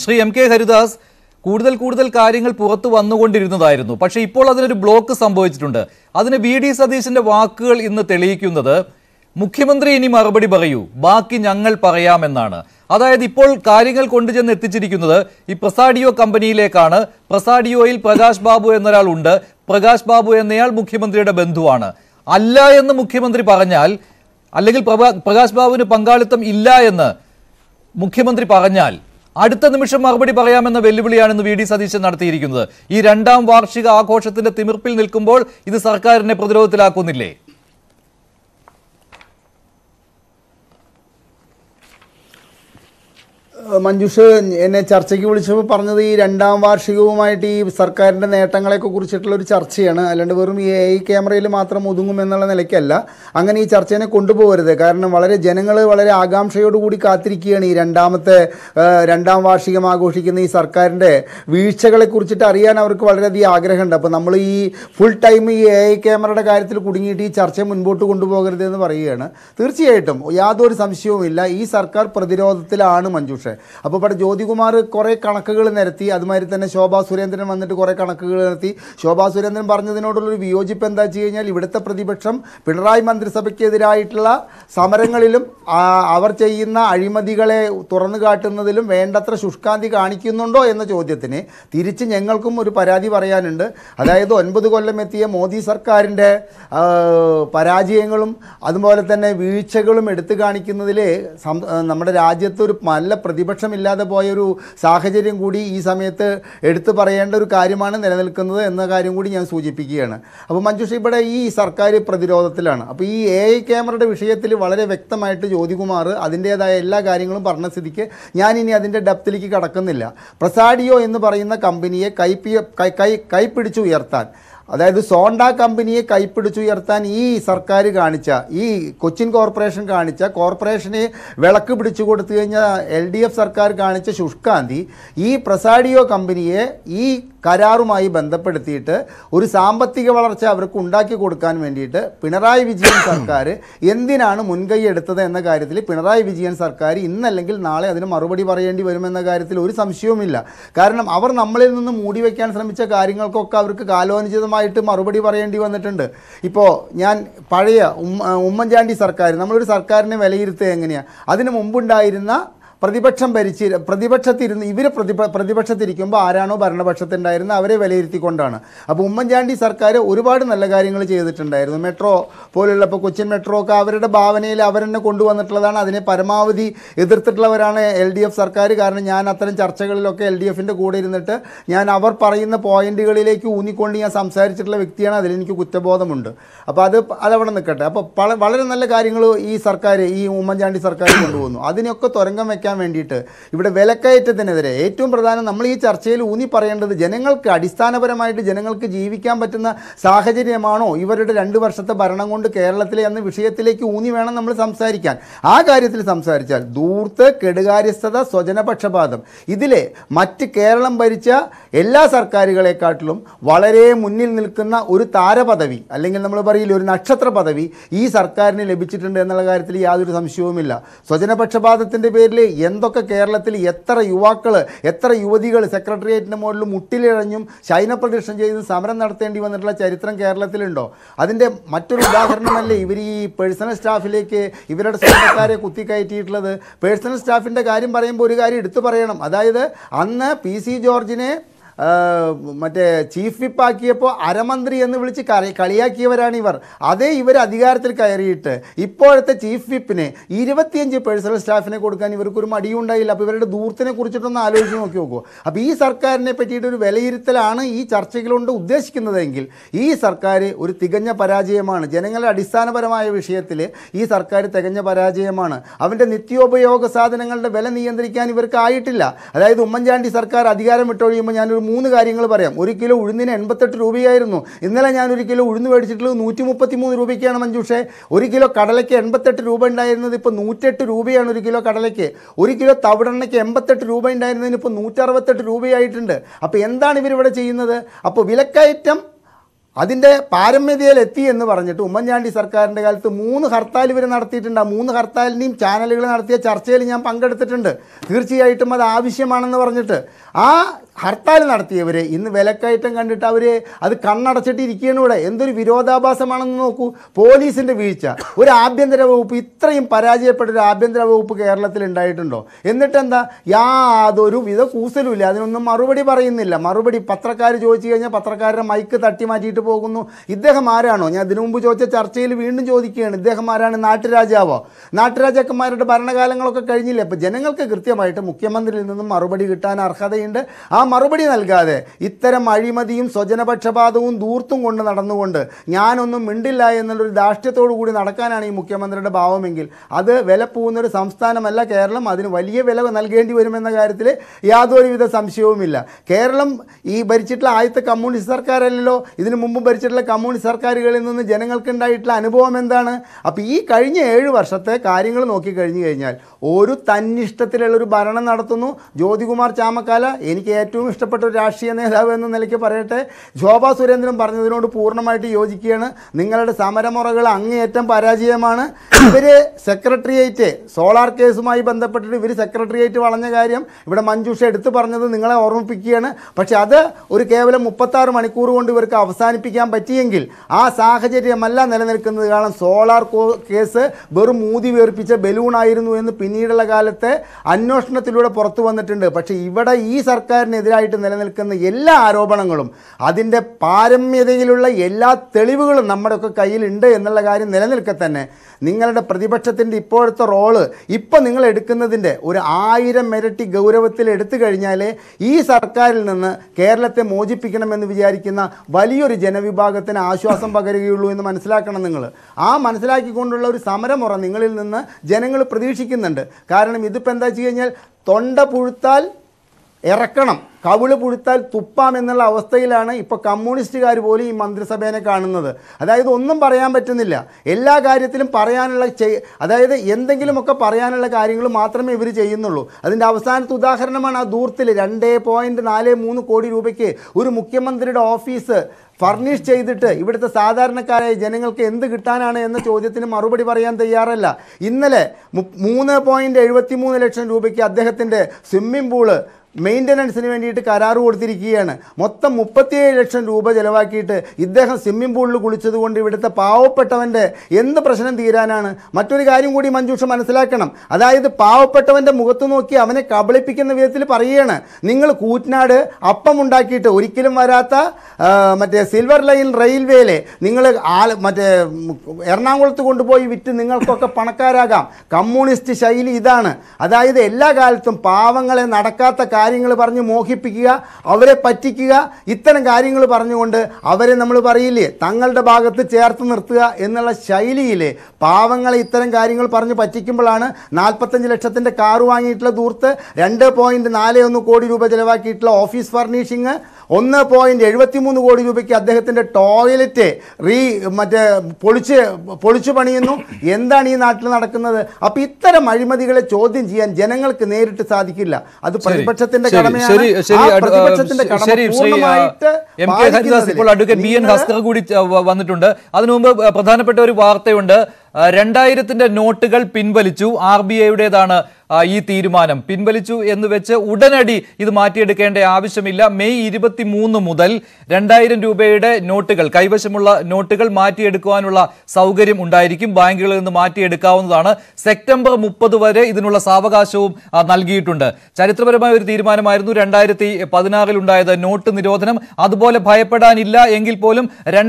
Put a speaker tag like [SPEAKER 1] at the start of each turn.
[SPEAKER 1] Shri M K Haridas കൂടുതൽ കൂടുതൽ കാര്യങ്ങൾ പുറത്തു വന്നുകൊണ്ടിരുന്നതായിരുന്നു പക്ഷെ ഇപ്പോൾ അതിനൊരു ബ്ലോക്ക് സംഭവിച്ചിട്ടുണ്ട് അതിന് വി ഡി സതീശന്റെ വാക്കുകൾ ഇന്ന് തെളിയിക്കുന്നത് മുഖ്യമന്ത്രി ഇനി മറുപടി പറയൂ ബാക്കി ഞങ്ങൾ പറയാമെന്നാണ് അതായത് ഇപ്പോൾ കാര്യങ്ങൾ കൊണ്ടുചെന്ന് എത്തിച്ചിരിക്കുന്നത് ഈ പ്രസാഡിയോ കമ്പനിയിലേക്കാണ് പ്രസാഡിയോയിൽ പ്രകാശ് ബാബു എന്നൊരാൾ ഉണ്ട് പ്രകാശ് ബാബു എന്നയാൾ മുഖ്യമന്ത്രിയുടെ ബന്ധുവാണ് അല്ല എന്ന് മുഖ്യമന്ത്രി പറഞ്ഞാൽ അല്ലെങ്കിൽ പ്രകാശ് ബാബുവിന് പങ്കാളിത്തം ഇല്ല എന്ന് മുഖ്യമന്ത്രി പറഞ്ഞാൽ അടുത്ത നിമിഷം മറുപടി പറയാമെന്ന വെല്ലുവിളിയാണ് ഇന്ന് വി ഡി സതീശൻ നടത്തിയിരിക്കുന്നത് ഈ രണ്ടാം വാർഷിക ആഘോഷത്തിന്റെ തിമിർപ്പിൽ നിൽക്കുമ്പോൾ ഇത് സർക്കാരിനെ പ്രതിരോധത്തിലാക്കുന്നില്ലേ
[SPEAKER 2] മഞ്ജുഷ് എന്നെ ചർച്ചയ്ക്ക് വിളിച്ചപ്പോൾ പറഞ്ഞത് ഈ രണ്ടാം വാർഷികവുമായിട്ട് ഈ സർക്കാരിൻ്റെ നേട്ടങ്ങളെയൊക്കെ കുറിച്ചിട്ടുള്ള ഒരു ചർച്ചയാണ് അല്ലാണ്ട് വെറും ഈ എ ക്യാമറയിൽ മാത്രം ഒതുങ്ങും എന്നുള്ള നിലയ്ക്കല്ല അങ്ങനെ ഈ ചർച്ചേനെ കൊണ്ടുപോകരുത് കാരണം വളരെ ജനങ്ങൾ വളരെ ആകാംക്ഷയോടുകൂടി കാത്തിരിക്കുകയാണ് ഈ രണ്ടാമത്തെ രണ്ടാം വാർഷികം ആഘോഷിക്കുന്ന ഈ സർക്കാരിൻ്റെ വീഴ്ചകളെ കുറിച്ചിട്ട് അറിയാൻ അവർക്ക് വളരെയധികം ആഗ്രഹമുണ്ട് അപ്പോൾ നമ്മൾ ഈ ഫുൾ ടൈം ഈ എ ഐ ക്യാമറയുടെ കാര്യത്തിൽ കുടുങ്ങിയിട്ട് ഈ ചർച്ച മുൻപോട്ട് കൊണ്ടുപോകരുത് എന്ന് പറയുകയാണ് തീർച്ചയായിട്ടും യാതൊരു സംശയവുമില്ല ഈ സർക്കാർ പ്രതിരോധത്തിലാണ് മഞ്ജുഷ ഓക്കെ അപ്പോൾ ഇവിടെ ജ്യോതികുമാർ കുറേ കണക്കുകൾ നിരത്തി അതുമാതിരി തന്നെ ശോഭാ സുരേന്ദ്രൻ വന്നിട്ട് കുറേ കണക്കുകൾ നിരത്തി ശോഭാ സുരേന്ദ്രൻ പറഞ്ഞതിനോടുള്ളൊരു വിയോജിപ്പ് എന്താ വെച്ച് കഴിഞ്ഞാൽ ഇവിടുത്തെ പ്രതിപക്ഷം പിണറായി മന്ത്രിസഭയ്ക്കെതിരായിട്ടുള്ള സമരങ്ങളിലും അവർ ചെയ്യുന്ന അഴിമതികളെ തുറന്നു കാട്ടുന്നതിലും വേണ്ടത്ര ശുഷ്കാന്തി കാണിക്കുന്നുണ്ടോ എന്ന ചോദ്യത്തിന് തിരിച്ച് ഞങ്ങൾക്കും ഒരു പരാതി പറയാനുണ്ട് അതായത് ഒൻപത് കൊല്ലം എത്തിയ മോദി സർക്കാരിൻ്റെ പരാജയങ്ങളും അതുപോലെ തന്നെ വീഴ്ചകളും എടുത്തു കാണിക്കുന്നതിൽ നമ്മുടെ രാജ്യത്ത് ഒരു നല്ല പ്രതി പ്രതിപക്ഷമില്ലാതെ പോയൊരു സാഹചര്യം കൂടി ഈ സമയത്ത് എടുത്തു പറയേണ്ട ഒരു കാര്യമാണ് നിലനിൽക്കുന്നത് എന്ന കാര്യം കൂടി ഞാൻ സൂചിപ്പിക്കുകയാണ് അപ്പോൾ മഞ്ജുഷ ഇവിടെ ഈ സർക്കാർ പ്രതിരോധത്തിലാണ് അപ്പോൾ ഈ എ ഐ ക്യാമറയുടെ വിഷയത്തിൽ വളരെ വ്യക്തമായിട്ട് ജ്യോതികുമാർ അതിൻ്റേതായ എല്ലാ കാര്യങ്ങളും പറഞ്ഞ സ്ഥിതിക്ക് ഞാനിനി അതിൻ്റെ ഡെപ്തിലേക്ക് കടക്കുന്നില്ല പ്രസാഡിയോ എന്ന് പറയുന്ന കമ്പനിയെ കൈപ്പിയ കൈ കൈ കൈപ്പിടിച്ചുയർത്താൻ അതായത് സോണ്ട കമ്പനിയെ കൈപ്പിടിച്ചുയർത്താൻ ഈ സർക്കാർ കാണിച്ച ഈ കൊച്ചിൻ കോർപ്പറേഷൻ കാണിച്ച കോർപ്പറേഷനെ വിളക്ക് പിടിച്ചു കൊടുത്തു കഴിഞ്ഞാൽ എൽ ഡി എഫ് സർക്കാർ കാണിച്ച ശുഷ്കാന്തി ഈ പ്രസാഡിയോ കമ്പനിയെ ഈ കരാറുമായി ബന്ധപ്പെടുത്തിയിട്ട് ഒരു സാമ്പത്തിക വളർച്ച അവർക്ക് ഉണ്ടാക്കി കൊടുക്കാൻ വേണ്ടിയിട്ട് പിണറായി വിജയൻ സർക്കാർ എന്തിനാണ് മുൻകൈ എടുത്തത് എന്ന കാര്യത്തിൽ പിണറായി വിജയൻ സർക്കാർ ഇന്നല്ലെങ്കിൽ നാളെ അതിന് മറുപടി പറയേണ്ടി വരുമെന്ന കാര്യത്തിൽ ഒരു സംശയവുമില്ല കാരണം അവർ നമ്മളിൽ നിന്ന് മൂടിവെക്കാൻ ശ്രമിച്ച കാര്യങ്ങൾക്കൊക്കെ അവർക്ക് കാലോചിതമായി വിശദമായിട്ട് മറുപടി പറയേണ്ടി വന്നിട്ടുണ്ട് ഇപ്പോൾ ഞാൻ പഴയ ഉമ്മ ഉമ്മൻചാണ്ടി സർക്കാർ നമ്മളൊരു സർക്കാരിനെ വിലയിരുത്തുക എങ്ങനെയാണ് അതിന് മുമ്പുണ്ടായിരുന്ന പ്രതിപക്ഷം ഭരിച്ചി പ്രതിപക്ഷത്തിരുന്ന് ഇവർ പ്രതിപ പ്രതിപക്ഷത്തിരിക്കുമ്പോൾ ആരാണോ ഭരണപക്ഷത്തുണ്ടായിരുന്നത് അവരെ വിലയിരുത്തിക്കൊണ്ടാണ് അപ്പോൾ ഉമ്മൻചാണ്ടി സർക്കാർ ഒരുപാട് നല്ല കാര്യങ്ങൾ ചെയ്തിട്ടുണ്ടായിരുന്നു മെട്രോ പോലുള്ള ഇപ്പോൾ കൊച്ചിൻ മെട്രോ ഒക്കെ അവരുടെ ഭാവനയിൽ അവരെന്നെ കൊണ്ടുവന്നിട്ടുള്ളതാണ് അതിനെ പരമാവധി എതിർത്തിട്ടുള്ളവരാണ് എൽ ഡി എഫ് സർക്കാർ കാരണം ഞാൻ അത്തരം ചർച്ചകളിലൊക്കെ എൽ ഡി എഫിൻ്റെ കൂടെ ഇരുന്നിട്ട് ഞാൻ അവർ പറയുന്ന പോയിന്റുകളിലേക്ക് ഊന്നിക്കൊണ്ട് ഞാൻ സംസാരിച്ചിട്ടുള്ള വ്യക്തിയാണ് അതിലെനിക്ക് കുറ്റബോധമുണ്ട് അപ്പോൾ അത് അതവിടെ നിൽക്കട്ടെ അപ്പോൾ വളരെ നല്ല കാര്യങ്ങൾ ഈ സർക്കാർ ഈ ഉമ്മൻചാണ്ടി സർക്കാർ കൊണ്ടുപോകുന്നു അതിനൊക്കെ തുരങ്കം വയ്ക്കാൻ സംരക്ഷിക്കാൻ വേണ്ടിയിട്ട് ഇവിടെ വിലക്കയറ്റത്തിനെതിരെ ഏറ്റവും പ്രധാനം നമ്മൾ ഈ ചർച്ചയിൽ ഊന്നി പറയേണ്ടത് ജനങ്ങൾക്ക് അടിസ്ഥാനപരമായിട്ട് ജനങ്ങൾക്ക് ജീവിക്കാൻ പറ്റുന്ന സാഹചര്യമാണോ ഇവരുടെ രണ്ട് വർഷത്തെ ഭരണം കൊണ്ട് കേരളത്തിലെ എന്ന വിഷയത്തിലേക്ക് ഊന്നി വേണം നമ്മൾ സംസാരിക്കാൻ ആ കാര്യത്തിൽ സംസാരിച്ചാൽ ദൂർത്ത് കെടുകാര്യസ്ഥത സ്വജനപക്ഷപാതം ഇതിലെ മറ്റ് കേരളം ഭരിച്ച എല്ലാ സർക്കാരുകളെക്കാട്ടിലും വളരെ മുന്നിൽ നിൽക്കുന്ന ഒരു താരപദവി അല്ലെങ്കിൽ നമ്മൾ പറയില്ല ഒരു നക്ഷത്ര പദവി ഈ സർക്കാരിന് ലഭിച്ചിട്ടുണ്ട് എന്നുള്ള കാര്യത്തിൽ യാതൊരു സംശയവുമില്ല സ്വജനപക്ഷപാതത്തിൻ്റെ പേരിൽ എന്തൊക്കെ കേരളത്തിൽ എത്ര യുവാക്കൾ എത്ര യുവതികൾ സെക്രട്ടേറിയറ്റിൻ്റെ മുകളിൽ മുട്ടിലിഴഞ്ഞും ശൈന പ്രദർശനം ചെയ്ത് സമരം നടത്തേണ്ടി വന്നിട്ടുള്ള ചരിത്രം കേരളത്തിലുണ്ടോ അതിൻ്റെ മറ്റൊരു ഉദാഹരണമല്ലേ ഇവർ ഈ പേഴ്സണൽ സ്റ്റാഫിലേക്ക് ഇവരുടെ സ്വന്തക്കാരെ കുത്തിക്കയറ്റിയിട്ടുള്ളത് പേഴ്സണൽ സ്റ്റാഫിൻ്റെ കാര്യം പറയുമ്പോൾ ഒരു കാര്യം എടുത്തു പറയണം അതായത് അന്ന് പി സി ജോർജിനെ മറ്റേ ചീഫ് വിപ്പ് ആക്കിയപ്പോൾ അരമന്ത്രി എന്ന് വിളിച്ച് കറി കളിയാക്കിയവരാണ് ഇവർ അതേ ഇവർ അധികാരത്തിൽ കയറിയിട്ട് ഇപ്പോഴത്തെ ചീഫ് വിപ്പിന് ഇരുപത്തിയഞ്ച് പേഴ്സണൽ സ്റ്റാഫിനെ കൊടുക്കാൻ ഇവർക്കൊരു മടിയും ഉണ്ടായില്ല അപ്പോൾ ഇവരുടെ ദൂരത്തിനെ കുറിച്ചിട്ടൊന്ന് ആലോചിച്ച് നോക്കി നോക്കൂ അപ്പോൾ ഈ സർക്കാരിനെ പറ്റിയിട്ട് ഒരു വിലയിരുത്തലാണ് ഈ ചർച്ചകളുണ്ട് ഉദ്ദേശിക്കുന്നതെങ്കിൽ ഈ സർക്കാർ ഒരു തികഞ്ഞ പരാജയമാണ് ജനങ്ങളുടെ അടിസ്ഥാനപരമായ വിഷയത്തിൽ ഈ സർക്കാർ തികഞ്ഞ പരാജയമാണ് അവൻ്റെ നിത്യോപയോഗ സാധനങ്ങളുടെ വില നിയന്ത്രിക്കാൻ ഇവർക്ക് ആയിട്ടില്ല അതായത് ഉമ്മൻചാണ്ടി സർക്കാർ അധികാരം വിട്ടൊഴിയുമ്പോൾ ഞാനൊരു മൂന്ന് കാര്യങ്ങൾ പറയാം ഒരു കിലോ ഉഴുന്നിന് എൺപത്തെട്ട് രൂപയായിരുന്നു ഇന്നലെ ഞാൻ ഒരു കിലോ ഉഴുന്ന് മേടിച്ചിട്ടുള്ളത് നൂറ്റി മുപ്പത്തി മൂന്ന് രൂപയ്ക്കാണ് മഞ്ജുഷേ ഒരു കിലോ കടലയ്ക്ക് എൺപത്തെട്ട് രൂപ ഉണ്ടായിരുന്നത് ഇപ്പോൾ നൂറ്റെട്ട് രൂപയാണ് ഒരു കിലോ കടലയ്ക്ക് ഒരു കിലോ തവിടെണ്ണയ്ക്ക് എൺപത്തെട്ട് രൂപ ഉണ്ടായിരുന്നതിന് ഇപ്പോൾ നൂറ്ററുപത്തെട്ട് രൂപയായിട്ടുണ്ട് അപ്പോൾ എന്താണ് ഇവരിവിടെ ചെയ്യുന്നത് അപ്പോൾ വിലക്കയറ്റം അതിൻ്റെ പാരമ്യതയിലെത്തി എന്ന് പറഞ്ഞിട്ട് ഉമ്മൻചാണ്ടി സർക്കാരിൻ്റെ കാലത്ത് മൂന്ന് ഹർത്താൽ ഇവർ നടത്തിയിട്ടുണ്ട് ആ മൂന്ന് ഹർത്താലിൻ്റെയും ചാനലുകൾ നടത്തിയ ചർച്ചയിൽ ഞാൻ പങ്കെടുത്തിട്ടുണ്ട് തീർച്ചയായിട്ടും അത് ആവശ്യമാണെന്ന് പറഞ്ഞിട്ട് ആ ഹർത്താൽ നടത്തിയവർ ഇന്ന് വിലക്കയറ്റം കണ്ടിട്ട് അവർ അത് കണ്ണടച്ചിട്ട് ഇരിക്കുകയാണ് എന്തൊരു വിരോധാഭാസമാണെന്ന് നോക്കൂ പോലീസിൻ്റെ വീഴ്ച ഒരു ആഭ്യന്തര വകുപ്പ് ഇത്രയും പരാജയപ്പെട്ട ഒരു ആഭ്യന്തര വകുപ്പ് കേരളത്തിൽ ഉണ്ടായിട്ടുണ്ടോ എന്നിട്ടെന്താ യാതൊരു വിധ കൂസലുമില്ല അതിനൊന്നും മറുപടി പറയുന്നില്ല മറുപടി പത്രക്കാർ ചോദിച്ചു കഴിഞ്ഞാൽ പത്രക്കാരുടെ മൈക്ക് തട്ടി മാറ്റിയിട്ട് മുന്നോട്ട് പോകുന്നു ഇദ്ദേഹം ആരാണോ ഞാൻ ഇതിനു മുമ്പ് ചോദിച്ച ചർച്ചയിൽ വീണ്ടും ചോദിക്കുകയാണ് ഇദ്ദേഹം ആരാണ് നാട്ടുരാജാവോ നാട്ടുരാജാക്കന്മാരുടെ ഭരണകാലങ്ങളൊക്കെ കഴിഞ്ഞില്ലേ അപ്പോൾ ജനങ്ങൾക്ക് കൃത്യമായിട്ട് മുഖ്യമന്ത്രിയിൽ നിന്നും മറുപടി കിട്ടാൻ അർഹതയുണ്ട് ആ മറുപടി നൽകാതെ ഇത്തരം അഴിമതിയും സ്വജനപക്ഷപാതവും ദൂർത്തും കൊണ്ട് നടന്നുകൊണ്ട് ഞാനൊന്നും മിണ്ടില്ല എന്നുള്ളൊരു ധാർഷ്ട്യത്തോടു കൂടി നടക്കാനാണ് ഈ മുഖ്യമന്ത്രിയുടെ ഭാവമെങ്കിൽ അത് വില പോകുന്നൊരു സംസ്ഥാനമല്ല കേരളം അതിന് വലിയ വില നൽകേണ്ടി വരുമെന്ന കാര്യത്തിൽ യാതൊരുവിധ സംശയവുമില്ല കേരളം ഈ ഭരിച്ചിട്ടുള്ള ആദ്യത്തെ കമ്മ്യൂണിസ്റ്റ് സർക്കാരല്ലല്ലോ ഇതിനു മുമ്പ് ഭരിച്ചിട്ടുള്ള കമ്മ്യൂണിസ്റ്റ് സർക്കാരുകളിൽ നിന്ന് ജനങ്ങൾക്കുണ്ടായിട്ടുള്ള അനുഭവം എന്താണ് അപ്പോൾ ഈ കഴിഞ്ഞ ഏഴ് വർഷത്തെ കാര്യങ്ങൾ നോക്കിക്കഴിഞ്ഞു കഴിഞ്ഞാൽ ഒരു തന്നിഷ്ടത്തിലുള്ളൊരു ഭരണം നടത്തുന്നു ജ്യോതികുമാർ ചാമക്കാല എനിക്ക് ഏറ്റവും ഇഷ്ടപ്പെട്ട ഒരു രാഷ്ട്രീയ നേതാവ് എന്ന നിലയ്ക്ക് പറയട്ടെ ശോഭാ സുരേന്ദ്രൻ പറഞ്ഞതിനോട് പൂർണ്ണമായിട്ട് യോജിക്കുകയാണ് നിങ്ങളുടെ സമരമുറകൾ അങ്ങേയറ്റം പരാജയമാണ് ഇവർ സെക്രട്ടേറിയറ്റ് സോളാർ കേസുമായി ബന്ധപ്പെട്ടിട്ട് ഇവർ സെക്രട്ടേറിയറ്റ് വളഞ്ഞ കാര്യം ഇവിടെ മഞ്ജുഷ എടുത്തു പറഞ്ഞത് നിങ്ങളെ ഓർമ്മിപ്പിക്കുകയാണ് പക്ഷേ അത് ഒരു കേവലം മുപ്പത്താറ് മണിക്കൂർ കൊണ്ട് ഇവർക്ക് അവസാനിപ്പിക്കും അവസാനിപ്പിക്കാൻ പറ്റിയെങ്കിൽ ആ സാഹചര്യമല്ല നിലനിൽക്കുന്നത് കാരണം സോളാർ കേസ് വെറും മൂതി വേർപ്പിച്ച ബലൂണായിരുന്നു എന്ന് പിന്നീടുള്ള കാലത്തെ അന്വേഷണത്തിലൂടെ പുറത്തു വന്നിട്ടുണ്ട് പക്ഷേ ഇവിടെ ഈ സർക്കാരിനെതിരായിട്ട് നിലനിൽക്കുന്ന എല്ലാ ആരോപണങ്ങളും അതിൻ്റെ പാരമ്യതയിലുള്ള എല്ലാ തെളിവുകളും നമ്മുടെയൊക്കെ കയ്യിലുണ്ട് എന്നുള്ള കാര്യം നിലനിൽക്കെ തന്നെ നിങ്ങളുടെ പ്രതിപക്ഷത്തിൻ്റെ ഇപ്പോഴത്തെ റോള് ഇപ്പം നിങ്ങൾ എടുക്കുന്നതിൻ്റെ ഒരു ആയിരം ഇരട്ടി ഗൗരവത്തിൽ എടുത്തു കഴിഞ്ഞാൽ ഈ സർക്കാരിൽ നിന്ന് കേരളത്തെ മോചിപ്പിക്കണമെന്ന് വിചാരിക്കുന്ന വലിയൊരു ജന ജനവിഭാഗത്തിന് ആശ്വാസം പകരുകയുള്ളൂ എന്ന് മനസ്സിലാക്കണം നിങ്ങൾ ആ മനസ്സിലാക്കിക്കൊണ്ടുള്ള ഒരു സമരമുറ നിങ്ങളിൽ നിന്ന് ജനങ്ങൾ പ്രതീക്ഷിക്കുന്നുണ്ട് കാരണം ഇതിപ്പോൾ എന്താ വെച്ച് കഴിഞ്ഞാൽ തൊണ്ട പുഴുത്താൽ ഇറക്കണം കവിള് പുഴുത്താൽ തുപ്പാം എന്നുള്ള അവസ്ഥയിലാണ് ഇപ്പോൾ കമ്മ്യൂണിസ്റ്റുകാർ പോലും ഈ മന്ത്രിസഭേനെ കാണുന്നത് അതായത് ഒന്നും പറയാൻ പറ്റുന്നില്ല എല്ലാ കാര്യത്തിലും പറയാനുള്ള ചെയ് അതായത് എന്തെങ്കിലുമൊക്കെ പറയാനുള്ള കാര്യങ്ങൾ മാത്രമേ ഇവർ ചെയ്യുന്നുള്ളൂ അതിൻ്റെ അവസാനത്തെ ഉദാഹരണമാണ് ആ ദൂർത്തിൽ രണ്ട് പോയിൻറ്റ് നാല് മൂന്ന് കോടി രൂപയ്ക്ക് ഒരു മുഖ്യമന്ത്രിയുടെ ഓഫീസ് ഫർണിഷ് ചെയ്തിട്ട് ഇവിടുത്തെ സാധാരണക്കാരായ ജനങ്ങൾക്ക് എന്ത് കിട്ടാനാണ് എന്ന ചോദ്യത്തിന് മറുപടി പറയാൻ തയ്യാറല്ല ഇന്നലെ മൂന്ന് പോയിൻറ്റ് എഴുപത്തി മൂന്ന് ലക്ഷം രൂപയ്ക്ക് അദ്ദേഹത്തിൻ്റെ സ്വിമ്മിംഗ് പൂള് മെയിൻ്റനൻസിന് വേണ്ടിയിട്ട് കരാർ കൊടുത്തിരിക്കുകയാണ് മൊത്തം മുപ്പത്തിയേഴ് ലക്ഷം രൂപ ചിലവാക്കിയിട്ട് ഇദ്ദേഹം സ്വിമ്മിംഗ് പൂളിൽ കുളിച്ചതുകൊണ്ട് ഇവിടുത്തെ പാവപ്പെട്ടവൻ്റെ എന്ത് പ്രശ്നം തീരാനാണ് മറ്റൊരു കാര്യം കൂടി മഞ്ജുഷ മനസ്സിലാക്കണം അതായത് പാവപ്പെട്ടവൻ്റെ മുഖത്ത് നോക്കി അവനെ കബളിപ്പിക്കുന്ന വിധത്തിൽ പറയുകയാണ് നിങ്ങൾ കൂറ്റ്നാട് അപ്പം ഉണ്ടാക്കിയിട്ട് ഒരിക്കലും വരാത്ത മറ്റേ സിൽവർ ലൈൻ റെയിൽവേയിലെ നിങ്ങൾ ആൾ മറ്റേ എറണാകുളത്ത് കൊണ്ടുപോയി വിറ്റ് നിങ്ങൾക്കൊക്കെ പണക്കാരാകാം കമ്മ്യൂണിസ്റ്റ് ശൈലി ഇതാണ് അതായത് എല്ലാ കാലത്തും പാവങ്ങളെ നടക്കാത്ത കാര്യങ്ങൾ പറഞ്ഞ് മോഹിപ്പിക്കുക അവരെ പറ്റിക്കുക ഇത്തരം കാര്യങ്ങൾ പറഞ്ഞുകൊണ്ട് അവരെ നമ്മൾ പറയില്ലേ തങ്ങളുടെ ഭാഗത്ത് ചേർത്ത് നിർത്തുക എന്നുള്ള ശൈലിയിൽ പാവങ്ങളെ ഇത്തരം കാര്യങ്ങൾ പറഞ്ഞ് പറ്റിക്കുമ്പോഴാണ് നാൽപ്പത്തഞ്ച് ലക്ഷത്തിൻ്റെ കാറ് വാങ്ങിയിട്ടുള്ള ദൂർത്ത് രണ്ട് പോയിൻറ്റ് നാല് ഒന്ന് കോടി രൂപ ചിലവാക്കിയിട്ടുള്ള ഓഫീസ് ഫർണിഷിങ് ഒന്ന് പോയിന്റ് എഴുപത്തി മൂന്ന് കോടി രൂപയ്ക്ക് അദ്ദേഹത്തിൻ്റെ ടോയ്ലറ്റ് റീ മറ്റേ പൊളിച്ച് പൊളിച്ചു പണിയുന്നു എന്താണ് ഈ നാട്ടിൽ നടക്കുന്നത് അപ്പോൾ ഇത്തരം അഴിമതികളെ ചോദ്യം ചെയ്യാൻ ജനങ്ങൾക്ക് നേരിട്ട് സാധിക്കില്ല അത് പ്രതിപക്ഷത്തിന്റെ കടമയാണ് പ്രതിപക്ഷത്തിന്റെ കടമ ഇപ്പോൾ അഡ്വക്കേറ്റ് ബി എൻ
[SPEAKER 1] കൂടി വന്നിട്ടുണ്ട് അതിനു മുമ്പ് പ്രധാനപ്പെട്ട ഒരു വാർത്തയുണ്ട് രണ്ടായിരത്തിന്റെ നോട്ടുകൾ പിൻവലിച്ചു ആർ ബി ഐയുടേതാണ് ഈ തീരുമാനം പിൻവലിച്ചു എന്ന് വെച്ച് ഉടനടി ഇത് മാറ്റിയെടുക്കേണ്ട ആവശ്യമില്ല മെയ് ഇരുപത്തി മൂന്ന് മുതൽ രണ്ടായിരം രൂപയുടെ നോട്ടുകൾ കൈവശമുള്ള നോട്ടുകൾ മാറ്റിയെടുക്കുവാനുള്ള സൗകര്യം ഉണ്ടായിരിക്കും ബാങ്കുകളിൽ നിന്ന് മാറ്റിയെടുക്കാവുന്നതാണ് സെപ്റ്റംബർ മുപ്പത് വരെ ഇതിനുള്ള സാവകാശവും നൽകിയിട്ടുണ്ട് ചരിത്രപരമായ ഒരു തീരുമാനമായിരുന്നു രണ്ടായിരത്തി പതിനാറിൽ ഉണ്ടായത് നോട്ട് നിരോധനം അതുപോലെ ഭയപ്പെടാനില്ല എങ്കിൽ പോലും രണ്ട്